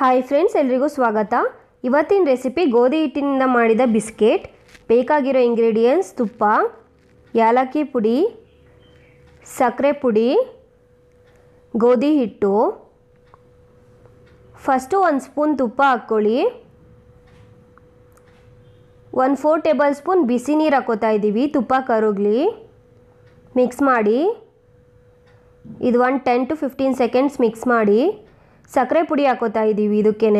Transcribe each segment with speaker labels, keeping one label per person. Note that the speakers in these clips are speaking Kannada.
Speaker 1: ಹಾಯ್ ಫ್ರೆಂಡ್ಸ್ ಎಲ್ರಿಗೂ ಸ್ವಾಗತ ಇವತ್ತಿನ ರೆಸಿಪಿ ಗೋಧಿ ಹಿಟ್ಟಿನಿಂದ ಮಾಡಿದ ಬಿಸ್ಕೆಟ್ ಬೇಕಾಗಿರೋ ಇಂಗ್ರೀಡಿಯೆಂಟ್ಸ್ ತುಪ್ಪ ಯಾಲಕ್ಕಿ ಪುಡಿ ಸಕ್ಕರೆ ಪುಡಿ ಗೋಧಿ ಹಿಟ್ಟು ಫಸ್ಟು ಒಂದು ಸ್ಪೂನ್ ತುಪ್ಪ ಹಾಕ್ಕೊಳ್ಳಿ ಒಂದು ಫೋರ್ ಟೇಬಲ್ ಸ್ಪೂನ್ ಬಿಸಿ ನೀರು ಹಾಕೋತಾ ಇದ್ದೀವಿ ತುಪ್ಪ ಕರುಗ್ಲಿ ಮಿಕ್ಸ್ ಮಾಡಿ ಇದು ಒಂದು ten to fifteen seconds mix ಮಾಡಿ ಸಕ್ಕರೆ ಪುಡಿ ಹಾಕೋತಾ ಇದ್ದೀವಿ ಇದಕ್ಕೇ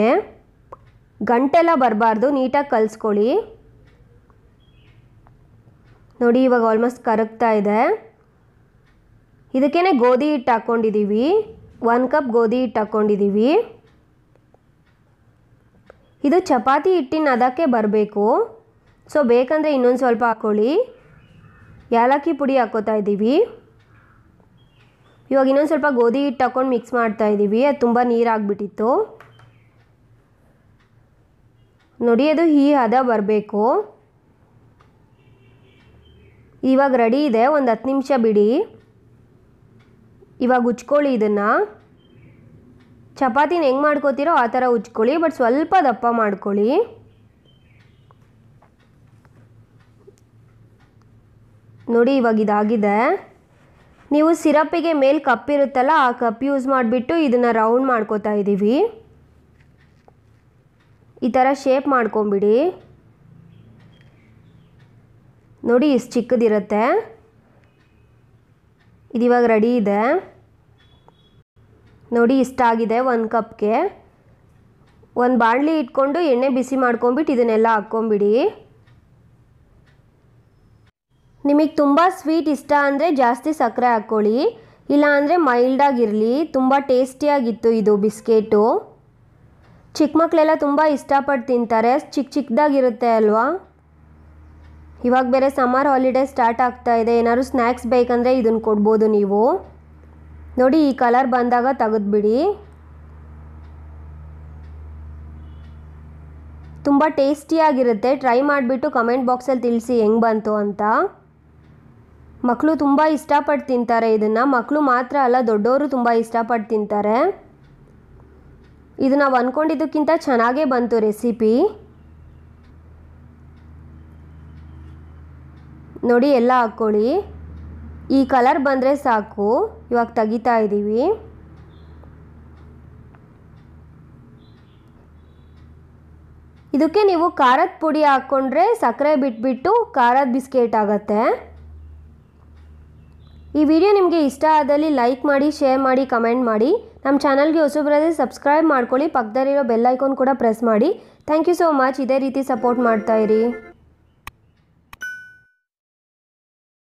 Speaker 1: ಗಂಟೆಲ್ಲ ಬರಬಾರ್ದು ನೀಟಾಗಿ ಕಲಿಸ್ಕೊಳ್ಳಿ ನೋಡಿ ಇವಾಗ ಆಲ್ಮೋಸ್ಟ್ ಕರಗ್ತಾ ಇದೆ ಇದಕ್ಕೇ ಗೋಧಿ ಹಿಟ್ಟು ಹಾಕ್ಕೊಂಡಿದ್ದೀವಿ ಒನ್ ಕಪ್ ಗೋಧಿ ಹಿಟ್ಟು ಹಾಕ್ಕೊಂಡಿದ್ದೀವಿ ಇದು ಚಪಾತಿ ಹಿಟ್ಟಿನ ಅದಕ್ಕೆ ಬರಬೇಕು ಸೊ ಬೇಕಂದರೆ ಇನ್ನೊಂದು ಸ್ವಲ್ಪ ಹಾಕ್ಕೊಳ್ಳಿ ಏಲಕ್ಕಿ ಪುಡಿ ಹಾಕೋತಾ ಇದ್ದೀವಿ ಇವಾಗ ಇನ್ನೊಂದು ಸ್ವಲ್ಪ ಗೋಧಿ ಹಿಟ್ಟು ಹಾಕೊಂಡು ಮಿಕ್ಸ್ ಮಾಡ್ತಾ ಇದ್ದೀವಿ ಅದು ತುಂಬ ನೀರಾಗ್ಬಿಟ್ಟಿತ್ತು ನೋಡಿ ಅದು ಈ ಹದ ಬರಬೇಕು ಇವಾಗ ರೆಡಿ ಇದೆ ಒಂದು ಹತ್ತು ನಿಮಿಷ ಬಿಡಿ ಇವಾಗ ಉಚ್ಕೊಳ್ಳಿ ಇದನ್ನು ಚಪಾತಿನ ಹೆಂಗೆ ಮಾಡ್ಕೋತೀರೋ ಆ ಥರ ಉಚ್ಕೊಳ್ಳಿ ಬಟ್ ಸ್ವಲ್ಪ ದಪ್ಪ ಮಾಡ್ಕೊಳ್ಳಿ ನೋಡಿ ಇವಾಗ ಇದಾಗಿದೆ ನೀವು ಸಿರಪಿಗೆ ಮೇಲೆ ಕಪ್ ಇರುತ್ತಲ್ಲ ಆ ಕಪ್ ಯೂಸ್ ಮಾಡಿಬಿಟ್ಟು ಇದನ್ನು ರೌಂಡ್ ಮಾಡ್ಕೋತಾ ಇದ್ದೀವಿ ಈ ಥರ ಶೇಪ್ ಮಾಡ್ಕೊಂಬಿಡಿ ನೋಡಿ ಇಷ್ಟು ಚಿಕ್ಕದಿರುತ್ತೆ ಇದಿವಾಗ ರೆಡಿ ಇದೆ ನೋಡಿ ಇಷ್ಟಾಗಿದೆ ಒಂದು ಕಪ್ಗೆ ಒಂದು ಬಾಣಲಿ ಇಟ್ಕೊಂಡು ಎಣ್ಣೆ ಬಿಸಿ ಮಾಡ್ಕೊಂಬಿಟ್ಟು ಇದನ್ನೆಲ್ಲ ಹಾಕ್ಕೊಂಬಿಡಿ ನಿಮಗೆ ತುಂಬ ಸ್ವೀಟ್ ಇಷ್ಟ ಅಂದರೆ ಜಾಸ್ತಿ ಸಕ್ಕರೆ ಹಾಕ್ಕೊಳ್ಳಿ ಇಲ್ಲಾಂದರೆ ಮೈಲ್ಡಾಗಿರಲಿ ತುಂಬ ಟೇಸ್ಟಿಯಾಗಿತ್ತು ಇದು ಬಿಸ್ಕೆಟು ಚಿಕ್ಕ ಮಕ್ಕಳೆಲ್ಲ ತುಂಬ ಇಷ್ಟಪಟ್ಟು ತಿಂತಾರೆ ಚಿಕ್ಕ ಚಿಕ್ಕದಾಗಿರುತ್ತೆ ಅಲ್ವಾ ಇವಾಗ ಬೇರೆ ಸಮ್ಮರ್ ಹಾಲಿಡೇ ಸ್ಟಾರ್ಟ್ ಆಗ್ತಾ ಇದೆ ಏನಾದ್ರು ಸ್ನ್ಯಾಕ್ಸ್ ಬೇಕಂದರೆ ಇದನ್ನು ಕೊಡ್ಬೋದು ನೀವು ನೋಡಿ ಈ ಕಲರ್ ಬಂದಾಗ ತೆಗೆದುಬಿಡಿ ತುಂಬ ಟೇಸ್ಟಿಯಾಗಿರುತ್ತೆ ಟ್ರೈ ಮಾಡಿಬಿಟ್ಟು ಕಮೆಂಟ್ ಬಾಕ್ಸಲ್ಲಿ ತಿಳಿಸಿ ಹೆಂಗೆ ಬಂತು ಅಂತ ಮಕ್ಕಳು ತುಂಬ ಇಷ್ಟಪಟ್ಟು ತಿಂತಾರೆ ಇದನ್ನು ಮಕ್ಕಳು ಮಾತ್ರ ಅಲ್ಲ ದೊಡ್ಡವರು ತುಂಬ ಇಷ್ಟಪಟ್ಟು ತಿಂತಾರೆ ಇದು ನಾವು ಅಂದ್ಕೊಂಡಿದ್ದಕ್ಕಿಂತ ಚೆನ್ನಾಗೇ ಬಂತು ರೆಸಿಪಿ ನೋಡಿ ಎಲ್ಲ ಹಾಕ್ಕೊಳ್ಳಿ ಈ ಕಲರ್ ಬಂದರೆ ಸಾಕು ಇವಾಗ ತೆಗಿತಾ ಇದ್ದೀವಿ ಇದಕ್ಕೆ ನೀವು ಖಾರದ ಪುಡಿ ಹಾಕ್ಕೊಂಡ್ರೆ ಸಕ್ಕರೆ ಬಿಟ್ಬಿಟ್ಟು ಖಾರದ ಬಿಸ್ಕೆಟ್ ಆಗುತ್ತೆ ಈ ವಿಡಿಯೋ ನಿಮಗೆ ಇಷ್ಟ ಆದಲ್ಲಿ ಲೈಕ್ ಮಾಡಿ ಶೇರ್ ಮಾಡಿ ಕಮೆಂಟ್ ಮಾಡಿ ನಮ್ಮ ಚಾನಲ್ಗೆ ಹೊಸಬ್ರದೇ ಸಬ್ಸ್ಕ್ರೈಬ್ ಮಾಡ್ಕೊಳ್ಳಿ ಪಕ್ಕದಲ್ಲಿರೋ ಬೆಲ್ ಐಕಾನ್ ಕೂಡ ಪ್ರೆಸ್ ಮಾಡಿ ಥ್ಯಾಂಕ್ ಯು ಸೋ ಮಚ್ ಇದೇ ರೀತಿ ಸಪೋರ್ಟ್ ಮಾಡ್ತಾಯಿರಿ